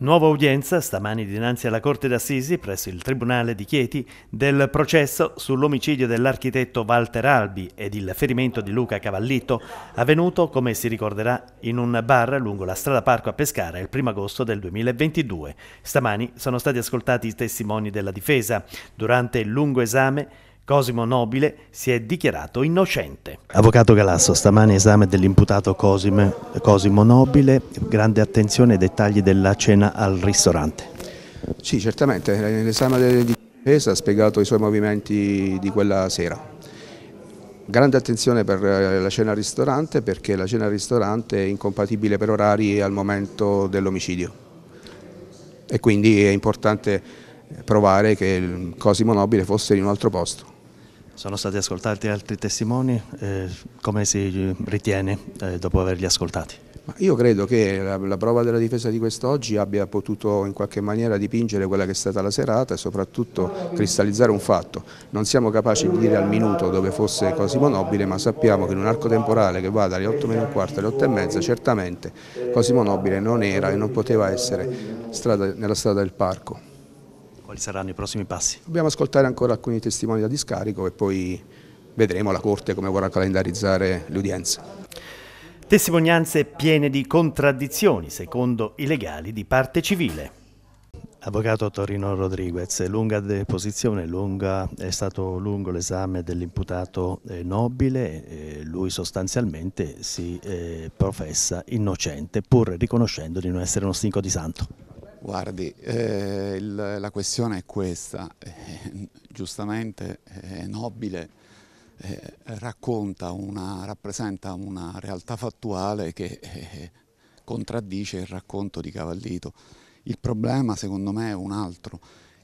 Nuova udienza stamani dinanzi alla Corte d'Assisi presso il Tribunale di Chieti del processo sull'omicidio dell'architetto Walter Albi ed il ferimento di Luca Cavallito avvenuto, come si ricorderà, in un bar lungo la strada Parco a Pescara il 1 agosto del 2022. Stamani sono stati ascoltati i testimoni della difesa. Durante il lungo esame Cosimo Nobile si è dichiarato innocente. Avvocato Galasso, stamane esame dell'imputato Cosimo Nobile, grande attenzione ai dettagli della cena al ristorante. Sì, certamente, l'esame di difesa ha spiegato i suoi movimenti di quella sera. Grande attenzione per eh, la cena al ristorante perché la cena al ristorante è incompatibile per orari al momento dell'omicidio e quindi è importante provare che Cosimo Nobile fosse in un altro posto. Sono stati ascoltati altri testimoni, eh, come si ritiene eh, dopo averli ascoltati? Io credo che la, la prova della difesa di quest'oggi abbia potuto in qualche maniera dipingere quella che è stata la serata e soprattutto cristallizzare un fatto. Non siamo capaci di dire al minuto dove fosse Cosimo Nobile, ma sappiamo che in un arco temporale che va dalle 8 meno un quarto alle 8 e mezza, certamente Cosimo Nobile non era e non poteva essere strada, nella strada del parco. Quali saranno i prossimi passi? Dobbiamo ascoltare ancora alcuni testimoni da discarico e poi vedremo la Corte come vorrà calendarizzare l'udienza. Testimonianze piene di contraddizioni, secondo i legali di parte civile. Avvocato Torino Rodriguez, lunga deposizione, lunga, è stato lungo l'esame dell'imputato eh, nobile, eh, lui sostanzialmente si eh, professa innocente pur riconoscendo di non essere uno stinco di santo. Guardi, eh, il, la questione è questa, eh, giustamente eh, Nobile eh, racconta una, rappresenta una realtà fattuale che eh, contraddice il racconto di Cavallito. Il problema secondo me è un altro,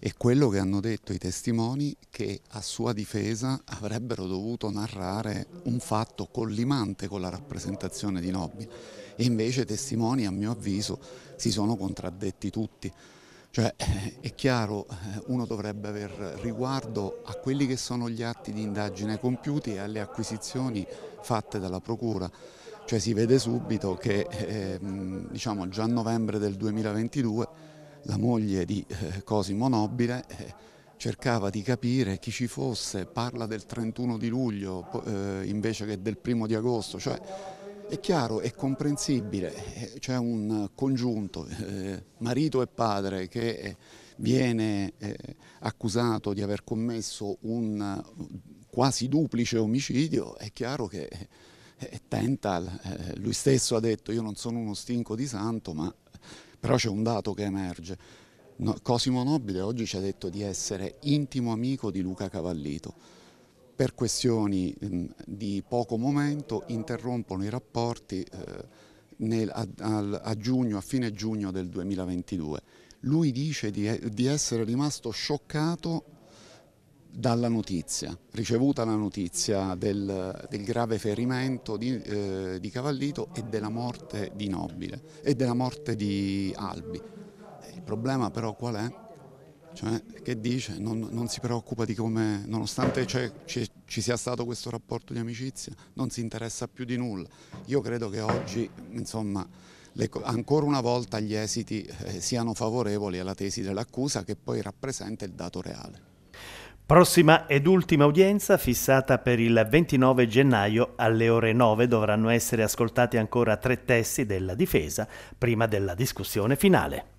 è quello che hanno detto i testimoni che a sua difesa avrebbero dovuto narrare un fatto collimante con la rappresentazione di Nobile e invece i testimoni a mio avviso si sono contraddetti tutti. Cioè, è chiaro, eh, uno dovrebbe aver riguardo a quelli che sono gli atti di indagine compiuti e alle acquisizioni fatte dalla Procura. Cioè, si vede subito che ehm, diciamo, già a novembre del 2022 la moglie di eh, Cosimo Nobile, eh, cercava di capire chi ci fosse, parla del 31 di luglio eh, invece che del primo di agosto, cioè è chiaro, è comprensibile, c'è un congiunto, marito e padre, che viene accusato di aver commesso un quasi duplice omicidio, è chiaro che tenta, lui stesso ha detto io non sono uno stinco di santo, ma però c'è un dato che emerge. No, Cosimo Nobile oggi ci ha detto di essere intimo amico di Luca Cavallito. Per questioni mh, di poco momento interrompono i rapporti eh, nel, a, a, giugno, a, fine giugno del 2022. Lui dice di, di essere rimasto scioccato dalla notizia, ricevuta la notizia del, del grave ferimento di, eh, di, Cavallito e della morte di Nobile e della morte di Albi. Il problema però qual è? Cioè, che dice? Non, non si preoccupa di come, nonostante cioè, ci, ci sia stato questo rapporto di amicizia, non si interessa più di nulla. Io credo che oggi, insomma, le, ancora una volta gli esiti eh, siano favorevoli alla tesi dell'accusa che poi rappresenta il dato reale. Prossima ed ultima udienza fissata per il 29 gennaio alle ore 9 dovranno essere ascoltati ancora tre testi della difesa prima della discussione finale.